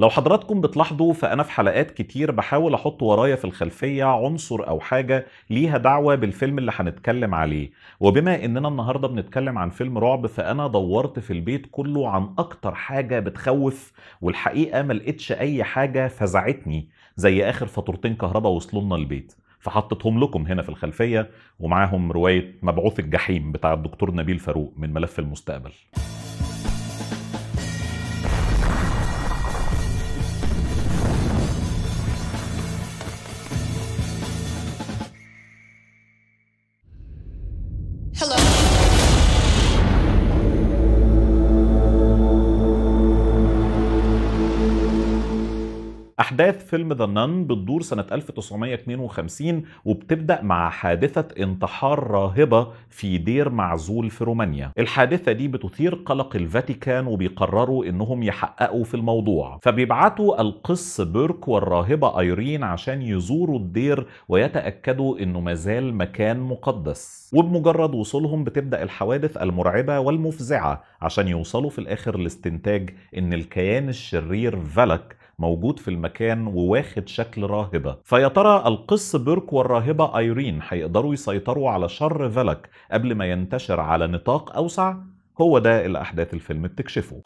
لو حضراتكم بتلاحظوا فانا في حلقات كتير بحاول احط ورايا في الخلفيه عنصر او حاجه ليها دعوه بالفيلم اللي هنتكلم عليه وبما اننا النهارده بنتكلم عن فيلم رعب فانا دورت في البيت كله عن اكتر حاجه بتخوف والحقيقه ما اي حاجه فزعتني زي اخر فاتورتين كهرباء وصلوا لنا البيت فحطيتهم لكم هنا في الخلفيه ومعاهم روايه مبعوث الجحيم بتاع الدكتور نبيل فاروق من ملف المستقبل Hello. أحداث فيلم ذا نان بتدور سنة 1952 وبتبدأ مع حادثة انتحار راهبة في دير معزول في رومانيا الحادثة دي بتثير قلق الفاتيكان وبيقرروا إنهم يحققوا في الموضوع فبيبعتوا القس بيرك والراهبة أيرين عشان يزوروا الدير ويتأكدوا إنه مازال مكان مقدس وبمجرد وصولهم بتبدأ الحوادث المرعبة والمفزعة عشان يوصلوا في الآخر لاستنتاج إن الكيان الشرير فالك موجود في المكان وواخد شكل راهبة فيا ترى القس بيرك والراهبة ايرين هيقدروا يسيطروا على شر فلك قبل ما ينتشر على نطاق اوسع هو ده اللي احداث الفيلم بتكشفه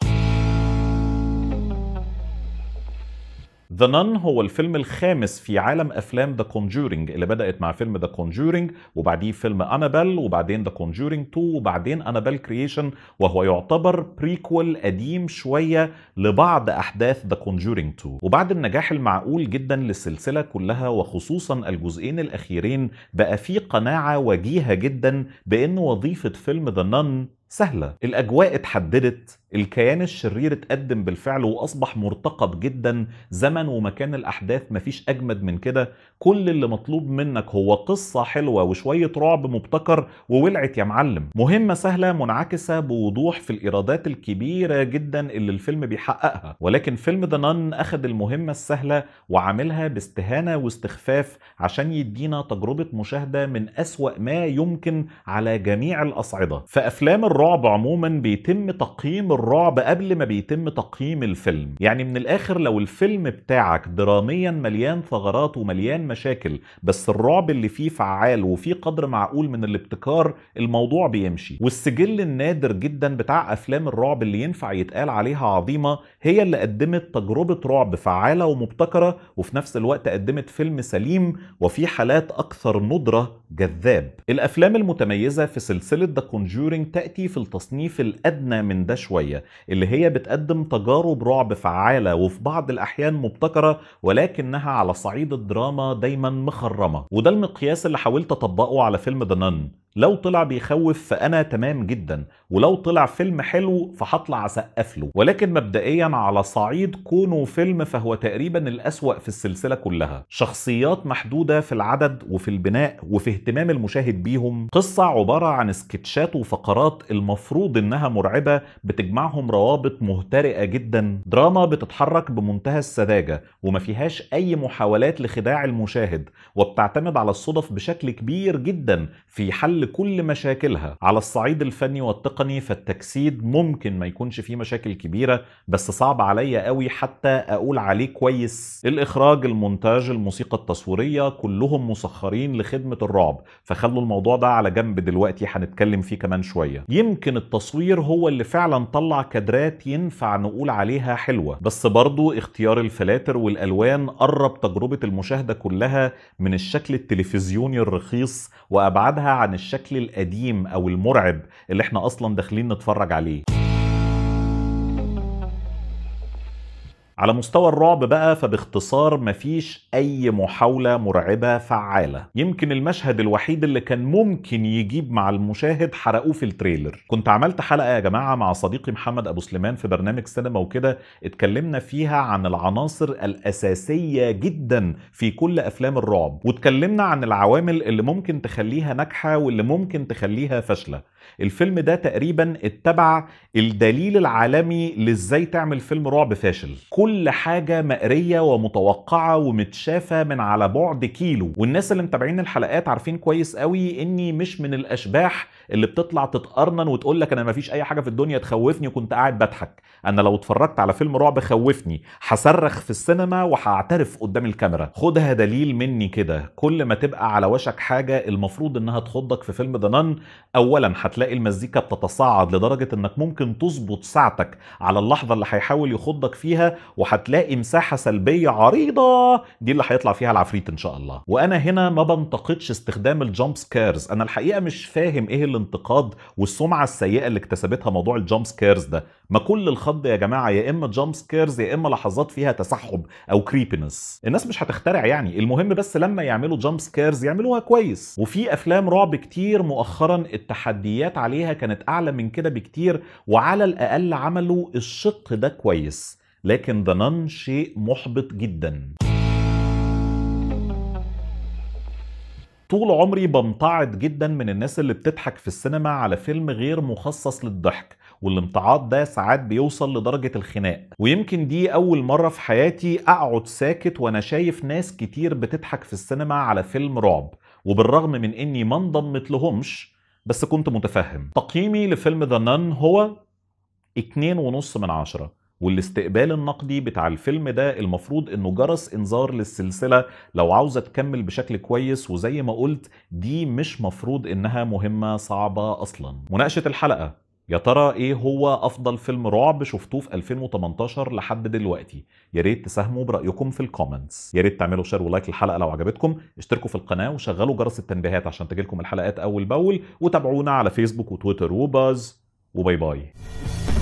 ذا نان هو الفيلم الخامس في عالم افلام ذا كونجورينج اللي بدات مع فيلم ذا كونجورينج وبعديه فيلم انابل وبعدين ذا كونجورينج 2 وبعدين انابل كرييشن وهو يعتبر بريكول قديم شويه لبعض احداث ذا كونجورينج 2 وبعد النجاح المعقول جدا للسلسله كلها وخصوصا الجزئين الاخيرين بقى في قناعه وجيهه جدا بان وظيفه فيلم ذا نان سهلة الأجواء اتحددت الكيان الشرير اتقدم بالفعل وأصبح مرتقب جدا زمن ومكان الأحداث مفيش أجمد من كده كل اللي مطلوب منك هو قصة حلوة وشوية رعب مبتكر وولعت يا معلم مهمة سهلة منعكسة بوضوح في الإيرادات الكبيرة جدا اللي الفيلم بيحققها ولكن فيلم ذا نان أخد المهمة السهلة وعاملها باستهانة واستخفاف عشان يدينا تجربة مشاهدة من أسوأ ما يمكن على جميع الأصعدة فأفلام الرعب الرعب عموما بيتم تقييم الرعب قبل ما بيتم تقييم الفيلم يعني من الاخر لو الفيلم بتاعك دراميا مليان ثغرات ومليان مشاكل بس الرعب اللي فيه فعال وفيه قدر معقول من الابتكار الموضوع بيمشي والسجل النادر جدا بتاع افلام الرعب اللي ينفع يتقال عليها عظيمه هي اللي قدمت تجربه رعب فعاله ومبتكره وفي نفس الوقت قدمت فيلم سليم وفي حالات اكثر ندره جذاب الافلام المتميزه في سلسله ذا كونجورينج تاتي في التصنيف الأدنى من ده شوية اللي هي بتقدم تجارب رعب فعالة وفي بعض الأحيان مبتكرة ولكنها على صعيد الدراما دايما مخرمة وده المقياس اللي حاولت أطبقه على فيلم The لو طلع بيخوف فانا تمام جدا ولو طلع فيلم حلو فهطلع اسقف له ولكن مبدئيا على صعيد كونه فيلم فهو تقريبا الاسوا في السلسله كلها شخصيات محدوده في العدد وفي البناء وفي اهتمام المشاهد بيهم قصه عباره عن سكتشات وفقرات المفروض انها مرعبه بتجمعهم روابط مهترئه جدا دراما بتتحرك بمنتهى السذاجه وما فيهاش اي محاولات لخداع المشاهد وبتعتمد على الصدف بشكل كبير جدا في حل لكل مشاكلها على الصعيد الفني والتقني فالتجسيد ممكن ما يكونش فيه مشاكل كبيره بس صعب عليا قوي حتى اقول عليه كويس الاخراج المونتاج الموسيقى التصويريه كلهم مسخرين لخدمه الرعب فخلوا الموضوع ده على جنب دلوقتي هنتكلم فيه كمان شويه يمكن التصوير هو اللي فعلا طلع كادرات ينفع نقول عليها حلوه بس برضو اختيار الفلاتر والالوان قرب تجربه المشاهده كلها من الشكل التلفزيوني الرخيص وابعدها عن الشكل الشكل القديم او المرعب اللي احنا اصلا داخلين نتفرج عليه على مستوى الرعب بقى فباختصار مفيش أي محاولة مرعبة فعالة يمكن المشهد الوحيد اللي كان ممكن يجيب مع المشاهد حرقوه في التريلر كنت عملت حلقة يا جماعة مع صديقي محمد أبو سليمان في برنامج سينما وكده اتكلمنا فيها عن العناصر الأساسية جدا في كل أفلام الرعب واتكلمنا عن العوامل اللي ممكن تخليها ناجحة واللي ممكن تخليها فاشلة الفيلم ده تقريبا اتبع الدليل العالمي لازاي تعمل فيلم رعب فاشل كل حاجة مقرية ومتوقعة ومتشافة من على بعد كيلو والناس اللي متابعين الحلقات عارفين كويس قوي اني مش من الاشباح اللي بتطلع تتقرنن وتقول لك انا مفيش اي حاجة في الدنيا تخوفني وكنت قاعد بضحك انا لو اتفرجت على فيلم رعب خوفني هصرخ في السينما وهعترف قدام الكاميرا خدها دليل مني كده كل ما تبقى على وشك حاجة المفروض انها تخضك في فيلم ذا اولا هتلاقي المزيكا بتتصاعد لدرجه انك ممكن تظبط ساعتك على اللحظه اللي هيحاول يخضك فيها وهتلاقي مساحه سلبيه عريضه دي اللي هيطلع فيها العفريت ان شاء الله وانا هنا ما بنتقدش استخدام الجامب سكيرز انا الحقيقه مش فاهم ايه الانتقاد والسمعه السيئه اللي اكتسبتها موضوع الجامب سكيرز ده ما كل الخض يا جماعه يا اما جامب سكيرز يا اما لحظات فيها تسحب او كريبنس الناس مش هتخترع يعني المهم بس لما يعملوا جامب سكيرز يعملوها كويس وفي افلام رعب كتير مؤخرا التحديات عليها كانت اعلى من كده بكتير وعلى الاقل عملوا الشق ده كويس لكن ذا نان شيء محبط جدا طول عمري بمتعض جدا من الناس اللي بتضحك في السينما على فيلم غير مخصص للضحك والامتعاض ده ساعات بيوصل لدرجة الخناق ويمكن دي أول مرة في حياتي أقعد ساكت وأنا شايف ناس كتير بتضحك في السينما على فيلم رعب وبالرغم من إني ما انضمت لهمش بس كنت متفهم تقييمي لفيلم ذا نان هو اتنين ونص من عشرة والاستقبال النقدي بتاع الفيلم ده المفروض انه جرس انذار للسلسله لو عاوزه تكمل بشكل كويس وزي ما قلت دي مش مفروض انها مهمه صعبه اصلا مناقشه الحلقه يا ترى ايه هو افضل فيلم رعب شفتوه في 2018 لحد دلوقتي يا ريت تساهموا برايكم في الكومنتس يا ريت تعملوا شير ولايك للحلقه لو عجبتكم اشتركوا في القناه وشغلوا جرس التنبيهات عشان تجيلكم الحلقات اول باول وتابعونا على فيسبوك وتويتر وباز وباي باي